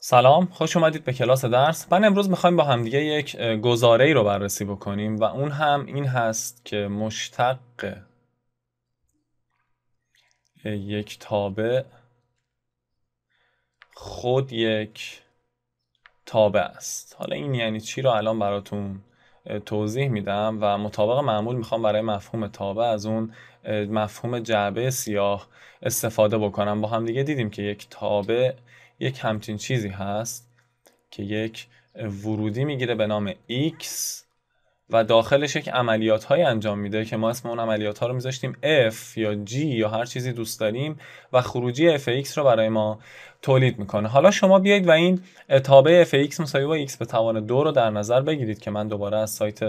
سلام خوش اومدید به کلاس درس من امروز میخوایم با همدیگه یک گزاره ای رو بررسی بکنیم و اون هم این هست که مشتق یک تابع خود یک تابع است حالا این یعنی چی رو الان براتون توضیح میدم و مطابق معمول میخوام برای مفهوم تابع از اون مفهوم جعبه سیاه استفاده بکنم با همدیگه دیدیم که یک تابع یک همچین چیزی هست که یک ورودی میگیره به نام X و داخلش یک عملیات های انجام میده که ما اسم اون عملیات ها رو میذاشتیم F یا G یا هر چیزی دوست داریم و خروجی FX رو برای ما تولید میکنه حالا شما بیایید و این تابع FX مساوی با X به توان دو رو در نظر بگیرید که من دوباره از سایت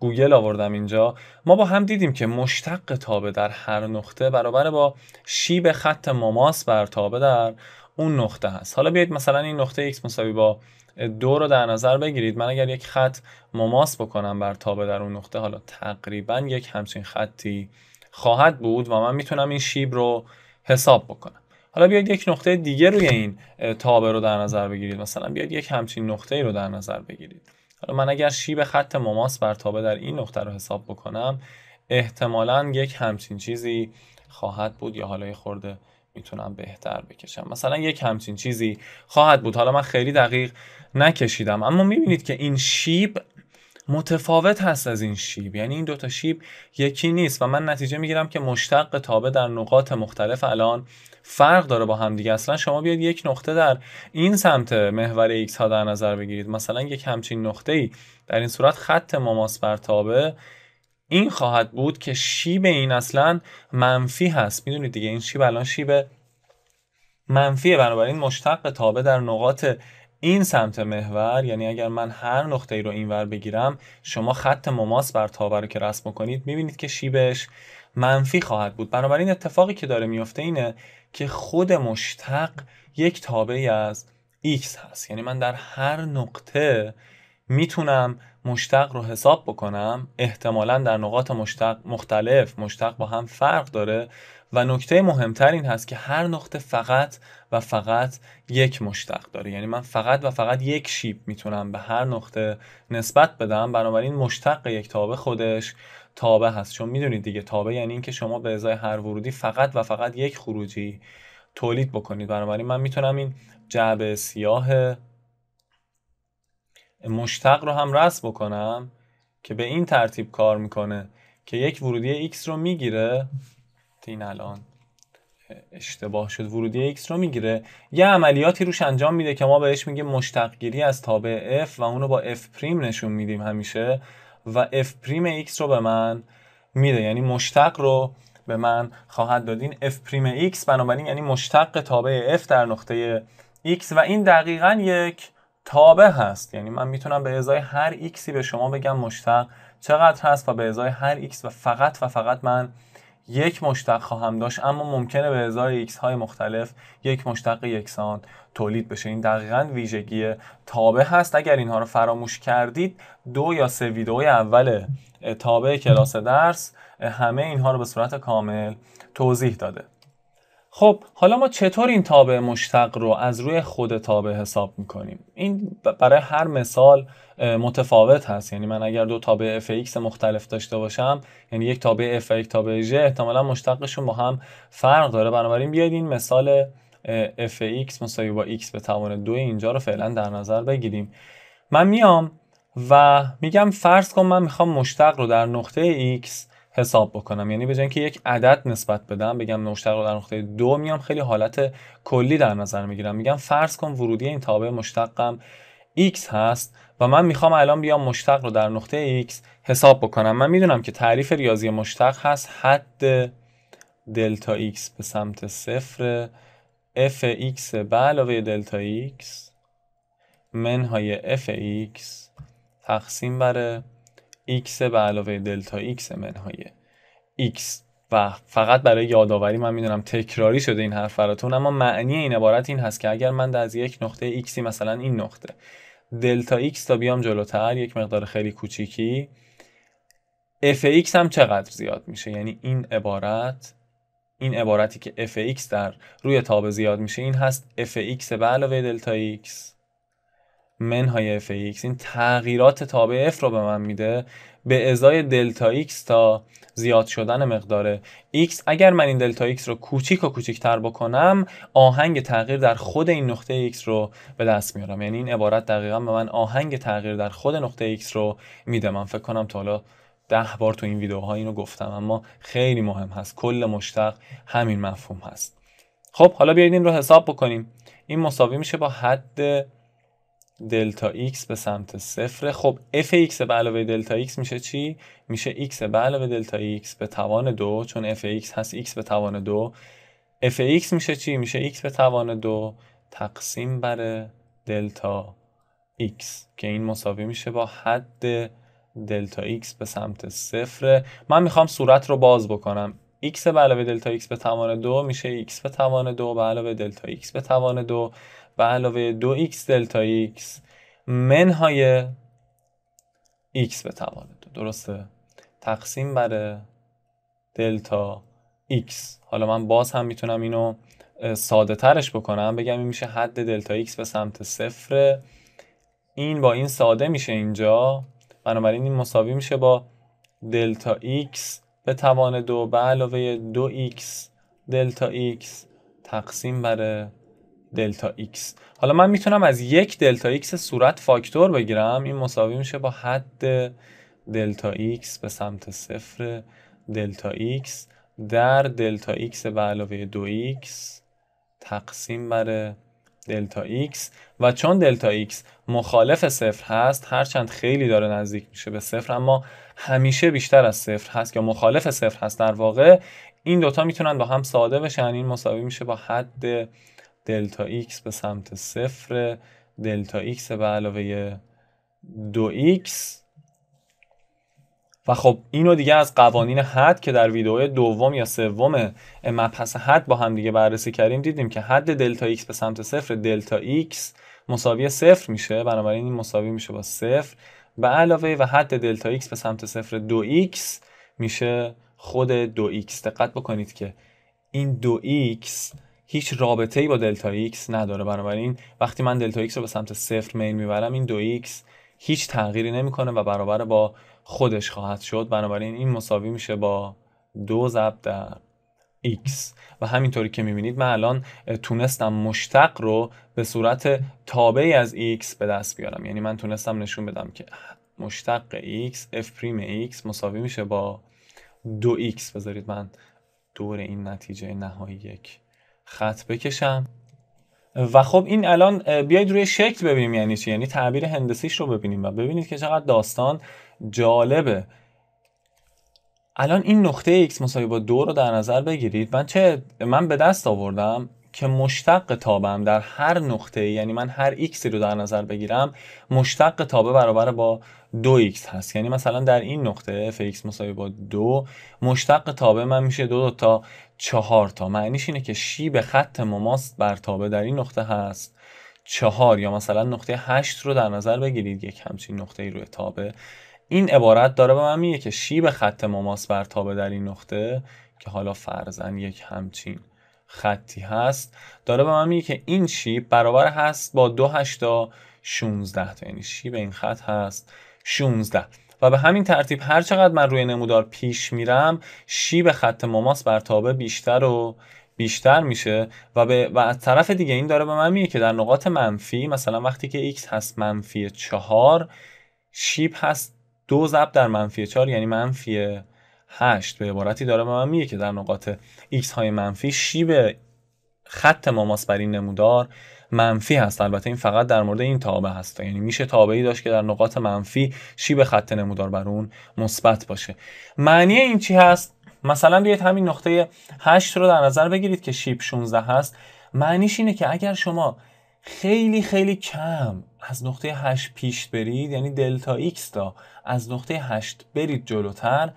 گوگل آوردم اینجا ما با هم دیدیم که مشتق تابع در هر نقطه برابر با شیب خط مماس بر تابع در اون نقطه هست حالا بیایید مثلا این نقطه x مساوی با دو رو در نظر بگیرید من اگر یک خط مماس بکنم بر تابه در اون نقطه حالا تقریبا یک همچین خطی خواهد بود و من میتونم این شیب رو حساب بکنم حالا بیاید یک نقطه دیگه روی این تابه رو در نظر بگیرید مثلا بیاید یک همچین نقطه ای رو در نظر بگیرید حالا من اگر شیب خط مماس بر تابه در این نقطه رو حساب بکنم احتمالا یک همچین چیزی خواهد بود یا حالا خورده میتونم بهتر بکشم مثلا یک همچین چیزی خواهد بود حالا من خیلی دقیق نکشیدم اما میبینید که این شیب متفاوت هست از این شیب یعنی این دوتا شیب یکی نیست و من نتیجه میگیرم که مشتق تابه در نقاط مختلف الان فرق داره با هم دیگه اصلا شما بیاید یک نقطه در این سمت محور x ها در نظر بگیرید مثلا یک همچین نقطه ای در این صورت خط مماس بر تابه این خواهد بود که شیب این اصلا منفی هست میدونید دیگه این شیب الان شیب منفیه بنابراین مشتق تابه در نقاط این سمت محور یعنی اگر من هر نقطه ای رو اینور بگیرم شما خط مماس بر تابه رو که رسم کنید میبینید که شیبش منفی خواهد بود بنابراین اتفاقی که داره میفته اینه که خود مشتق یک تابعی از x هست یعنی من در هر نقطه میتونم مشتق رو حساب بکنم احتمالا در نقاط مشتق مختلف مشتق با هم فرق داره و نکته مهمتر این هست که هر نقطه فقط و فقط یک مشتق داره یعنی من فقط و فقط یک شیب میتونم به هر نقطه نسبت بدم بنابراین مشتق یک تابه خودش تابه هست چون میدونید دیگه تابه یعنی اینکه شما به ازای هر ورودی فقط و فقط یک خروجی تولید بکنید بنابراین من میتونم این جعبه سیاه مشتق رو هم رس بکنم که به این ترتیب کار میکنه که یک ورودی x رو میگیره این الان اشتباه شد ورودی x رو میگیره یه عملیاتی روش انجام میده که ما بهش میگیم مشتق گیری از تابع f و اونو با f پریم نشون میدیم همیشه و f پریم x رو به من میده یعنی مشتق رو به من خواهد دادین f پریم x بنابراین یعنی مشتق تابع f در نقطه x و این دقیقا یک تابع هست یعنی من میتونم به ازای هر ایکسی به شما بگم مشتق چقدر هست و به ازای هر ایکس و فقط و فقط من یک مشتق خواهم داشت اما ممکنه به ازای ایکس های مختلف یک مشتق یکسان تولید بشه این دقیقا ویژگی تابع هست اگر اینها رو فراموش کردید دو یا سه ویدئوی اول تابع کلاس درس همه اینها رو به صورت کامل توضیح داده خب حالا ما چطور این تابع مشتق رو از روی خود تابع حساب میکنیم این برای هر مثال متفاوت هست یعنی من اگر دو تابع fx مختلف داشته باشم یعنی یک تابع f یک تابع j احتمالا مشتقشون با هم فرق داره بنابراین بیاید این مثال fx مساوی با x به توان دو اینجا رو فعلا در نظر بگیریم من میام و میگم فرض کن من میخوام مشتق رو در نقطه x حساب بکنم یعنی به جای اینکه یک عدد نسبت بدم بگم مشتق رو در نقطه دو میام خیلی حالت کلی در نظر میگیرم میگم فرض کن ورودی این تابع مشتقم x هست و من میخوام الان بیام مشتق رو در نقطه x حساب بکنم من میدونم که تعریف ریاضی مشتق هست حد دلتا x به سمت صفر f x به علاوه دلتا x منهای f x تقسیم بر x به علاوه دلتا x منهای x و فقط برای یادآوری من میدونم تکراری شده این حرف براتون اما معنی این عبارت این هست که اگر من از یک نقطه x مثلا این نقطه دلتا x تا بیام جلوتر یک مقدار خیلی کوچیکی fx هم چقدر زیاد میشه یعنی این عبارت این عبارتی که fx در روی تابه زیاد میشه این هست fx به علاوه دلتا x منهای اف ایکس این تغییرات تابع اف رو به من میده به ازای دلتا ایکس تا زیاد شدن مقدار x اگر من این دلتا ایکس رو کوچیک و کوچیکتر بکنم آهنگ تغییر در خود این نقطه ایکس رو به دست میارم یعنی این عبارت دقیقا به من آهنگ تغییر در خود نقطه ایکس رو میده من فکر کنم تا حالا ده بار تو این ویدیوها اینو گفتم اما خیلی مهم هست کل مشتق همین مفهوم هست خب حالا بیایید این رو حساب بکنیم این مساوی میشه با حد دلتا x به سمت صفر خب f x به علاوه دلتا x میشه چی؟ میشه x به علاوه دلتا x به توان دو چون f x هست x به توان دو f x میشه چی؟ میشه x به توان دو تقسیم بر دلتا x که این مساوی میشه با حد دلتا x به سمت صفر من میخوام صورت رو باز بکنم x به علاوه دلتا x به توان دو میشه x به توان دو به علاوه دلتا x به توان دو به علاوه دو x دلتا x منهای x به توان دو درسته تقسیم بر دلتا x حالا من باز هم میتونم اینو ساده ترش بکنم بگم این میشه حد دلتا x به سمت صفر این با این ساده میشه اینجا بنابراین این مساوی میشه با دلتا x به توان دو به علاوه دو x دلتا x تقسیم بر دلتا x حالا من میتونم از یک دلتا x صورت فاکتور بگیرم این مساوی میشه با حد دلتا x به سمت صفر دلتا x در دلتا x به علاوه دو x تقسیم بر دلتا x و چون دلتا x مخالف صفر هست هرچند خیلی داره نزدیک میشه به صفر اما همیشه بیشتر از صفر هست یا مخالف صفر هست در واقع این دوتا میتونن با هم ساده بشن این مساوی میشه با حد دلتا x به سمت صفر دلتا x به علاوه دو x و خب اینو دیگه از قوانین حد که در ویدئوی دوم یا سوم مبحث حد با هم دیگه بررسی کردیم دیدیم که حد دلتا x به سمت صفر دلتا x مساوی صفر میشه بنابراین این مساوی میشه با صفر به علاوه و حد دلتا x به سمت صفر دو x میشه خود دو x دقت بکنید که این دو x هیچ رابطه ای با دلتا x نداره بنابراین وقتی من دلتا x رو به سمت صفر میل میبرم این دو x هیچ تغییری نمیکنه و برابر با خودش خواهد شد بنابراین این مساوی میشه با دو ضرب در X و همینطوری که میبینید من الان تونستم مشتق رو به صورت تابعی از X به دست بیارم یعنی من تونستم نشون بدم که مشتق X F پریم X مساوی میشه با 2X بذارید من دور این نتیجه نهایی یک خط بکشم و خب این الان بیاید روی شکل ببینیم یعنی چی یعنی تعبیر هندسیش رو ببینیم و ببینید که چقدر داستان جالبه الان این نقطه x مساوی با دو رو در نظر بگیرید من چه من به دست آوردم که مشتق تابم در هر نقطه یعنی من هر x رو در نظر بگیرم مشتق تابه برابر با 2x هست یعنی مثلا در این نقطه fx مساوی با 2 مشتق تابه من میشه دو تا 4 تا معنیش اینه که شیب خط مماس بر تابه در این نقطه هست چهار یا مثلا نقطه 8 رو در نظر بگیرید یک همچین نقطه ای روی تابه این عبارت داره به من میگه که شیب خط مماس تابه در این نقطه که حالا فرزن یک همچین خطی هست داره به من میگه که این شیب برابر هست با دو هشتا 16 تا یعنی شیب این خط هست 16 و به همین ترتیب هر چقدر من روی نمودار پیش میرم شیب خط مماس تابه بیشتر و بیشتر میشه و, به و از طرف دیگه این داره به من میگه که در نقاط منفی مثلا وقتی که x هست منفی 4 شیب هست دو ضرب در منفی 4 یعنی منفی 8 به عبارتی داره به من میگه که در نقاط x های منفی شیب خط ماماس بر این نمودار منفی هست البته این فقط در مورد این تابه هست یعنی میشه تابعی داشت که در نقاط منفی شیب خط نمودار بر اون مثبت باشه معنی این چی هست مثلا بیاید همین نقطه 8 رو در نظر بگیرید که شیب 16 هست معنیش اینه که اگر شما خیلی خیلی کم از نقطه 8 پیش برید یعنی دلتا ایکس تا از نقطه 8 برید جلوتر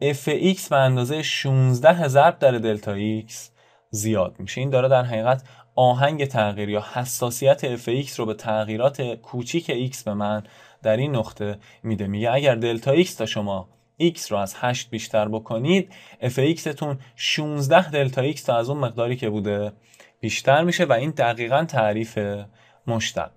اف ایکس به اندازه 16 ضرب در دلتا ایکس زیاد میشه این داره در حقیقت آهنگ تغییر یا حساسیت اف ایکس رو به تغییرات کوچیک ایکس به من در این نقطه میده میگه اگر دلتا ایکس تا شما x رو از 8 بیشتر بکنید f تون 16 دلتا x تا از اون مقداری که بوده بیشتر میشه و این دقیقا تعریف مشتق